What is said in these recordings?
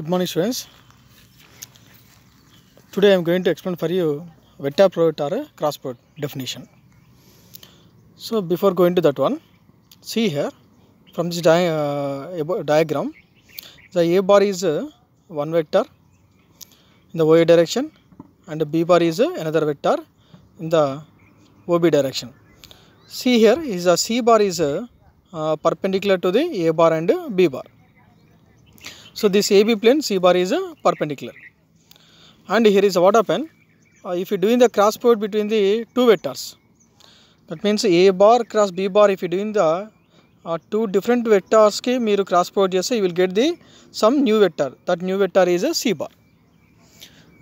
Good morning students. Today I am going to explain for you vector product or cross product definition. So before going to that one, see here from this di uh, diagram, the A bar is uh, one vector in the y direction and the B bar is uh, another vector in the OB direction. See here is a c bar is uh, uh, perpendicular to the A bar and B bar so this AB plane C bar is perpendicular and here is what happen if you doing the cross point between the two vectors that means A bar cross B bar if you doing the two different వెక్టార్స్కి మీరు cross point చేస్తే you will get the some new vector that new vector is C bar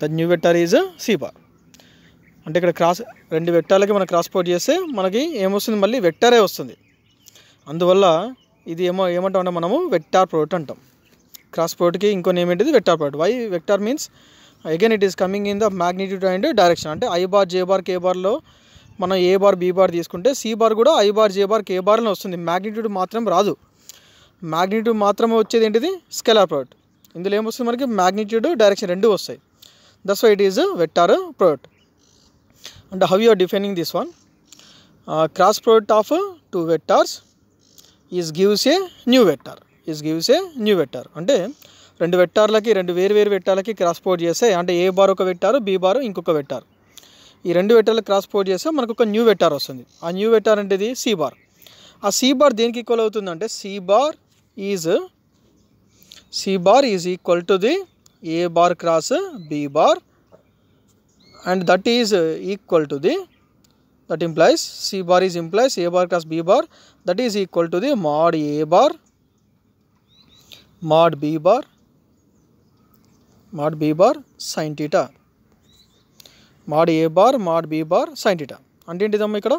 that new vector is C bar అంటే ఇక్కడ cross రెండు వెక్టార్లకి మనం cross point చేస్తే మనకి ఏమొస్తుంది మళ్ళీ వెక్టరే వస్తుంది అందువల్ల ఇది ఏమో ఏమంటామంటే మనము వెక్టార్ ప్రోడక్ట్ అంటాం క్రాస్ ప్రోడక్ట్కి ఇంకో నేమ్ ఏంటిది vector product why vector means again it is coming in the magnitude and direction అంటే I bar J bar K బార్లో మనం ఏ బార్ బీ బార్ తీసుకుంటే సి బార్ కూడా I bar J bar K బార్లో వస్తుంది magnitude మాత్రం రాదు magnitude మాత్రమే వచ్చేది ఏంటిది స్కెలార్ ప్రోడక్ట్ ఇందులో ఏమొస్తుంది మనకి మ్యాగ్నిట్యూడ్ డైరెక్షన్ రెండు వస్తాయి thus why it is vector product and how you are defining this one cross product of two vectors is gives a new vector is gives a new vector అంటే రెండు వెక్టార్లకి రెండు వేరు వేరు వెక్టార్లకి క్రాస్ పోర్ట్ చేస్తే అంటే A bar ఒక vector B bar ఇంకొక vector ఈ రెండు వెక్టార్లు క్రాస్ పోర్ట్ చేస్తే మనకు ఒక న్యూ వెక్టార్ వస్తుంది ఆ న్యూ వెక్టార్ అంటేది సి బార్ ఆ సి బార్ దేనికి ఈక్వల్ అవుతుందంటే C bar is C bar is equal to the A bar cross B bar and that is equal to the that implies C bar is implies A bar cross B bar that is equal to the mod A bar mod b bar mod b bar sin theta mod a bar mod b bar sin theta అంటే ఏంటిదమ్మా ఇక్కడ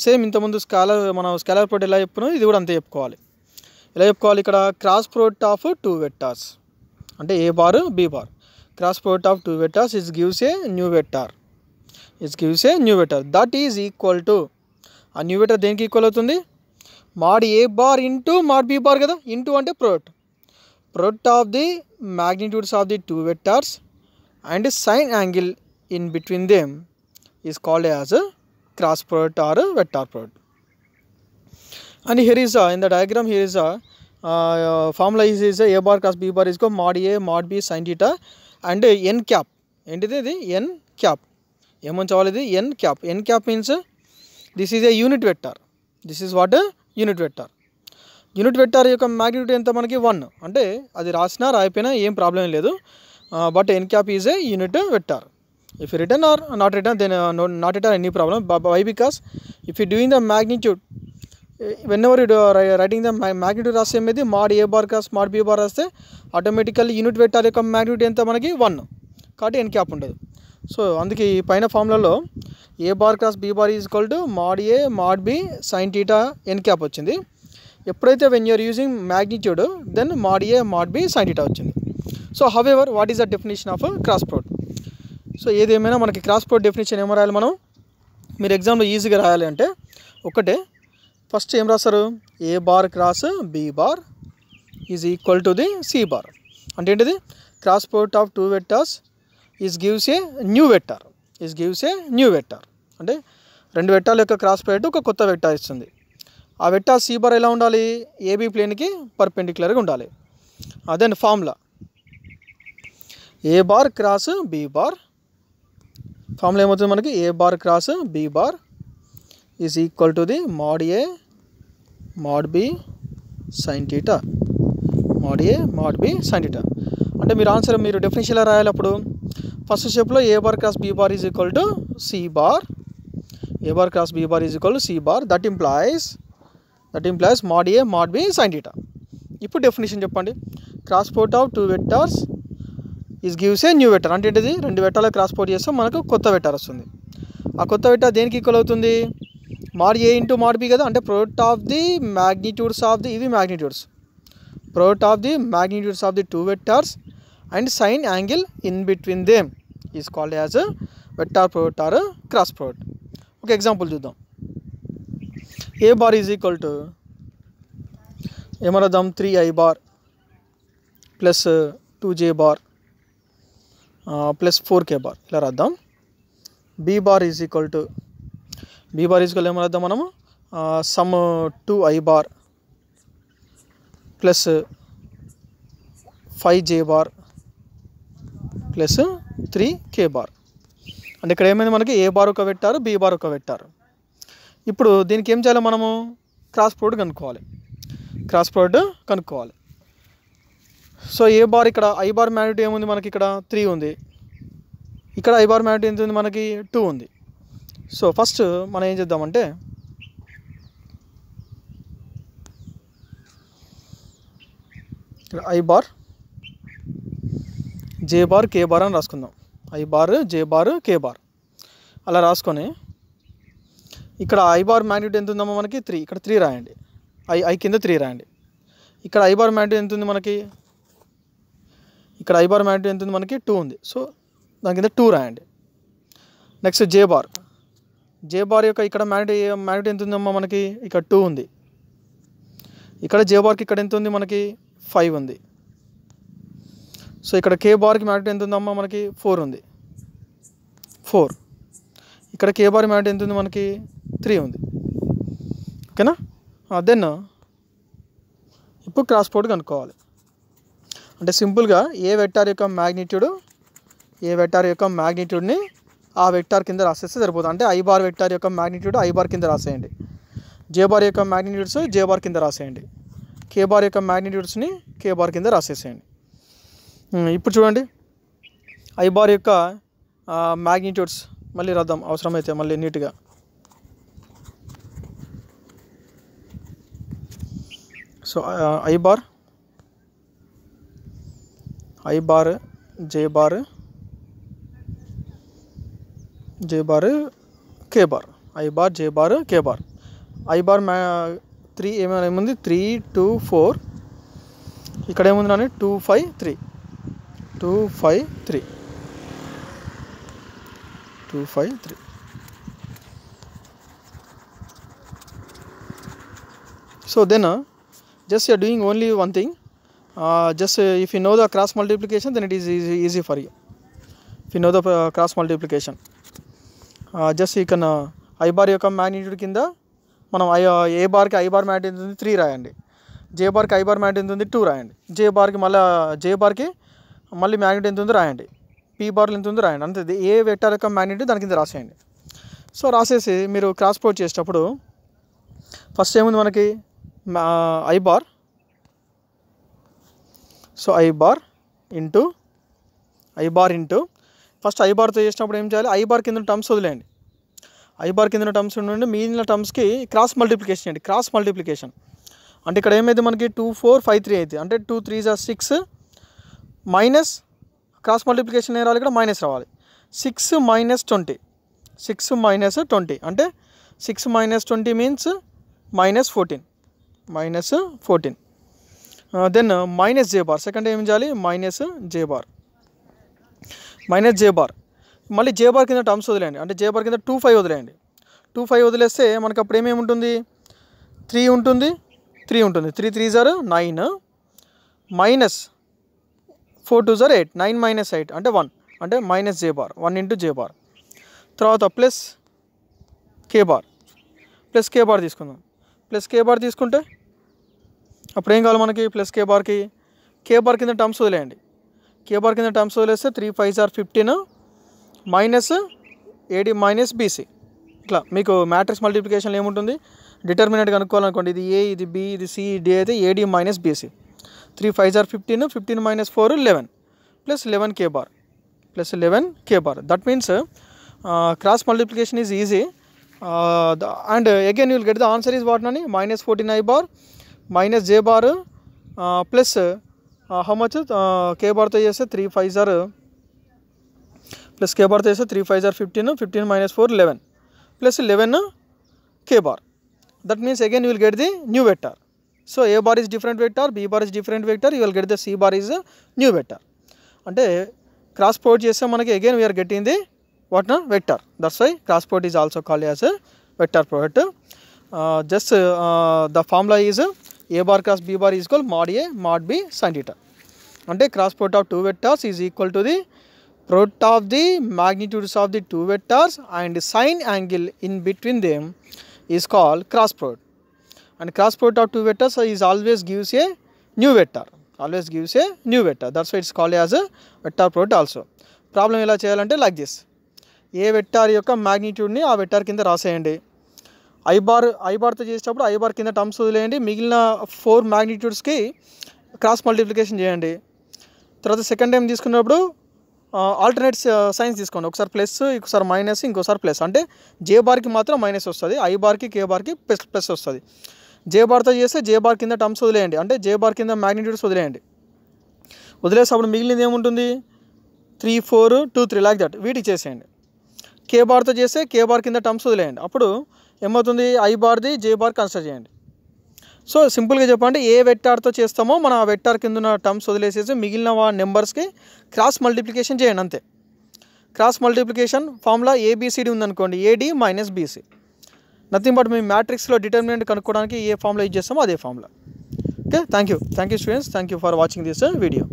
same ఇంతకుముందు scholar మన scholar product ఎలా చెప్పుకున్నాం ఇది కూడా అంతే చెప్పుకోవాలి ఎలా చెప్పుకోవాలి ఇక్కడ cross product of two vectors అంటే A bar B bar cross product of two vectors is gives a new vector is gives a new vector that is equal to ఆ న్యూ వెక్టార్ దేనికి ఈక్వల్ అవుతుంది mod A bar into mod B bar కదా into అంటే product product of the magnitudes of the two vectors and sine angle in between them is called as a cross product or a vector product. And here is a, in the diagram here is a uh, uh formula is, is a, a bar cross b bar is called mod a mod b sin theta and n cap. ఏంటిది ఇది N cap ఏమంచవాలి N cap. N cap means this is a unit vector. This is what a unit vector. Unit vector యొక్క magnitude ఎంత మనకి one అంటే అది రాసినా రాయిపోయినా ఏం ప్రాబ్లం లేదు but N cap is a unit vector if return or not return then not return any problem why because if you doing the magnitude whenever writing the magnitude రాస్తే ఏది mod A bar cos mod B bar రాస్తే automatically unit vector యొక్క magnitude ఎంత మనకి one కాబట్టి ఎన్ cap ఉండదు so అందుకే ఈ పైన ఫామ్లలో A bar cross B bar is equal to mod A mod B sine theta N cap వచ్చింది ఎప్పుడైతే when you're using magnitude then mod A mod B sine eta వచ్చింది so however what is the definition of cross prod so ఏదేమైనా మనకి cross ప్రోడ్ definition ఏమో రాయాలి మనం మీరు ఎగ్జామ్లో ఈజీగా రాయాలి అంటే ఒకటే ఫస్ట్ ఏం రాస్తారు A bar cross B bar is equal to the C bar అంటే ఏంటిది cross product of two vectors is gives a new vector is gives a new vector అంటే రెండు వెట్టాల యొక్క క్రాస్ ప్రోడక్ట్ ఒక కొత్త వెట్టా ఇస్తుంది ఆ వెక్టార్ సీబర్ ఎలా ఉండాలి ఏబీ ప్లేన్కి పర్పెండిక్యులర్గా ఉండాలి అదే formula A bar cross B bar formula ఏమవుతుంది మనకి A bar cross B bar is equal to the mod A mod B sine theta mod A mod B sine theta అంటే మీరు ఆన్సర్ మీరు డెఫినేషన్లో రాయాలి అప్పుడు ఫస్ట్ స్టెప్లో A bar cross B bar is equal to C bar A bar cross B bar is equal to C bar that implies that implies mod A mod B sine theta ఇప్పుడు definition చెప్పండి cross port of two vectors is gives a new vector అంటే ఏంటిది రెండు వెక్టార్ల cross port చేస్తే మనకు కొత్త వెటర్ వస్తుంది ఆ కొత్త వెటర్ దేనికి ఈక్వల్ అవుతుంది mod A into mod B కదా అంటే product of the magnitudes of the ఇవి magnitudes product of the magnitudes of the two vectors and sine angle in between them is called as vector product or cross product ఒక example చూద్దాం A bar is equal to m radam 3i bar plus two J bar plus four K bar ఇలా రాద్దాం B bar is equal to B bar is equal ఏమో రాద్దాం మనము some two I bar plus five J bar plus three K bar అంటే ఇక్కడ ఏమైంది మనకి A bar ఒక పెట్టారు బి బార్ ఒక పెట్టారు ఇప్పుడు దీనికి ఏం చేయాలి మనము క్రాస్ ప్రోడక్ట్ కనుక్కోవాలి క్రాస్ ప్రోడక్ట్ కనుక్కోవాలి సో ఏ బార్ ఇక్కడ ఐ బార్ మ్యాగ్నిట్యూడ్ ఏముంది మనకి ఇక్కడ త్రీ ఉంది ఇక్కడ ఐ బార్ మ్యాగ్నిట్యూడ్ ఎంత ఉంది మనకి టూ ఉంది సో ఫస్ట్ మనం ఏం చేద్దామంటే I bar J bar K bar అని రాసుకుందాం I bar J bar K bar అలా రాసుకొని ఇక్కడ ఐ బార్ మ్యాగ్నెట్ ఎంత ఉందమ్మా మనకి త్రీ ఇక్కడ త్రీ రాయండి ఐ ఐ కింద త్రీ రాయండి ఇక్కడ ఐ బార్ మ్యాగ్నెట్ ఎంత ఉంది మనకి ఇక్కడ ఐ బార్ మ్యాగ్నెట్ ఎంత ఉంది మనకి టూ ఉంది సో దాని కింద టూ రాయండి next J bar J bar యొక్క ఇక్కడ మ్యాగ్నెట్ మ్యాగ్నెట్ ఎంత ఉందమ్మా మనకి ఇక్కడ టూ ఉంది ఇక్కడ జే బార్కి ఇక్కడ ఎంత ఉంది మనకి ఫైవ్ ఉంది సో ఇక్కడ కే బార్కి మ్యాగ్నెట్ ఎంత ఉందమ్మా మనకి ఫోర్ ఉంది ఫోర్ ఇక్కడ కే బార్ మ్యాగ్నెట్ ఎంత ఉంది మనకి త్రీ ఉంది ఓకేనా దెన్ ఇప్పుడు క్రాస్ పోర్ట్ కనుక్కోవాలి అంటే సింపుల్గా ఏ వెక్టార్ యొక్క మ్యాగ్నిట్యూడ్ ఏ వెక్టార్ యొక్క మ్యాగ్నిట్యూడ్ని ఆ వెక్టార్ కింద రాసేస్తే సరిపోతుంది అంటే ఐ బార్ వెక్టార్ యొక్క మ్యాగ్నిట్యూడ్ ఐ బార్ కింద రాసేయండి జే బార్ యొక్క మ్యాగ్నిట్యూడ్స్ జే బార్ కింద రాసేయండి కే బార్ యొక్క మ్యాగ్నిట్యూడ్స్ని కే బార్ కింద రాసేసేయండి ఇప్పుడు చూడండి ఐ బార్ యొక్క మ్యాగ్నిట్యూడ్స్ మళ్ళీ రద్దాం అవసరమైతే మళ్ళీ నీట్గా सो आई बार आई बार जे बार जे बार के बार आई बार J bar K bar I bar మ్యా త్రీ ఏమైనా త్రీ టూ ఫోర్ ఇక్కడ ఏముంది నాని two five three two five three two five three so then just you doing only one thing just if just uh, if you know the cross multiplication easy it is easy, easy for you if you know the uh, cross I bar uh, uh, యొక్క magnitude కింద మనం I A బార్కి I bar మ్యాట్ ఎంత ఉంది three రాయండి J బార్కి I bar మ్యాట్ ఎంత ఉంది టూ రాయండి జే బార్కి మళ్ళీ జే బార్కి మళ్ళీ మ్యాగ్నెట్ ఎంత ఉంది రాయండి పీ బార్లు ఎంత ఉంది రాయండి అంతే ఏ వెక్టార్ యొక్క మ్యాగ్నెట్ దాని కింద రాసేయండి సో రాసేసి మీరు క్రాస్ పోర్ట్ చేసేటప్పుడు ఫస్ట్ ఏముంది మనకి I bar so I bar into I bar into first I బార్తో చేసినప్పుడు ఏం చేయాలి ఐ బార్ కింద టర్మ్స్ వదిలేయండి ఐ బార్ కింద టర్మ్స్ ఉండండి మిగిలిన టర్మ్స్కి క్రాస్ మల్టిప్లికేషన్ అండి క్రాస్ మల్టిప్లికేషన్ అంటే ఇక్కడ ఏమైతే మనకి టూ ఫోర్ ఫైవ్ త్రీ అయితే అంటే టూ త్రీ జా సిక్స్ మైనస్ క్రాస్ మల్టిప్లికేషన్ ఏం రావాలి ఇక్కడ మైనస్ రావాలి six minus twenty six minus twenty అంటే six minus twenty means minus fourteen minus fourteen then minus జే బార్ సెకండ్ ఏం చేయాలి మైనస్ జే బార్ మైనస్ జే బార్ మళ్ళీ జే బార్ కింద టర్మ్స్ వదిలేయండి అంటే జే బార్ కింద టూ ఫైవ్ వదిలేయండి టూ ఫైవ్ వదిలేస్తే మనకు అప్పుడు ఏమేమి ఉంటుంది త్రీ ఉంటుంది త్రీ ఉంటుంది three three jar nine minus four two జార్ ఎయిట్ నైన్ మైనస్ ఎయిట్ అంటే వన్ అంటే మైనస్ జే bar one into j bar తర్వాత plus k bar plus k bar తీసుకుందాం ప్లస్ కే బార్ తీసుకుంటే అప్పుడు ఏం కావాలి మనకి ప్లస్ కే బార్కి కే బార్ కింద టర్మ్స్ వదిలేయండి కే బార్ కింద టర్మ్స్ వదిలేస్తే three five or fifteen minus ad minus bc ఇట్లా మీకు మ్యాట్రిక్స్ మల్టిప్లికేషన్ ఏముంటుంది డిటర్మినెంట్ కనుక్కోవాలనుకోండి ఇది ఏ ఇది బి ఇది సి డి అయితే ad minus bc three five or fifteen fifteen minus four eleven plus eleven k bar plus eleven k bar that means cross multiplication is easy and again you'll get the answer is what అని minus fourteen i bar minus J bar plus హమచ్ k బార్తో చేస్తే three five జార్ plus k బార్తో చేస్తే three five జార్ fifteen fifteen minus four eleven plus eleven k bar that means again you will get the new vector so A bar is different vector b bar is different vector you will get the c bar is new vector అంటే cross port చేస్తే మనకి again we are getting the what నా vector that's why cross product is also call as vector product just the formula is a bar cross b bar is equal mod A mod B sine theta అంటే cross product of two vectors is equal to the product of the magnitudes of the two vectors and sine angle in between them is called cross product and cross product of two vectors is always gives a new vector always gives a new vector that's its called as vector product also problem ఎలా చేయాలంటే like this A vector యొక్క మ్యాగ్నిట్యూడ్ని ఆ vector కింద రాసేయండి ఐబార్ ఐబార్తో చేసేటప్పుడు ఐబార్ కింద terms వదిలేయండి మిగిలిన ఫోర్ మ్యాగ్నిట్యూడ్స్కి క్రాస్ మల్టిప్లికేషన్ చేయండి తర్వాత సెకండ్ టైం తీసుకున్నప్పుడు ఆల్టర్నేట్ సైన్స్ తీసుకోండి ఒకసారి ప్లస్ ఇంకోసారి మైనస్ ఇంకోసారి ప్లస్ అంటే జే బార్కి మాత్రం మైనస్ వస్తుంది ఐ బార్కి కే బార్కి ప్లస్ ప్లస్ వస్తుంది జే బార్తో చేస్తే జే బార్ కింద టర్మ్స్ వదిలేయండి అంటే జే బార్ కింద మ్యాగ్నిట్యూడ్స్ వదిలేయండి వదిలేసి అప్పుడు మిగిలినది ఏముంటుంది three four two three like that వీటి చేసేయండి కే బార్తో చేస్తే కే బార్ కింద టర్మ్స్ వదిలేయండి అప్పుడు ఏమవుతుంది ఐ బార్ది జే బార్ కన్సిడర్ చేయండి సో సింపుల్గా చెప్పండి ఏ వెట్టార్తో చేస్తామో మనం ఆ వెట్టార్ కింద ఉన్న టర్మ్స్ వదిలేసేసి మిగిలిన వా నెంబర్స్కి క్రాస్ మల్టిప్లికేషన్ చేయండి అంతే క్రాస్ మల్టిప్లికేషన్ ఫార్ములా ఏబిసిడి ఉందనుకోండి ad minus bc nothing but మేము మ్యాట్రిక్స్లో డిటర్మినెంట్ కనుక్కోవడానికి ఏ ఫామ్లో యూజ్ చేస్తామో అదే ఫామ్లో okay thank you thank you students thank you for watching this video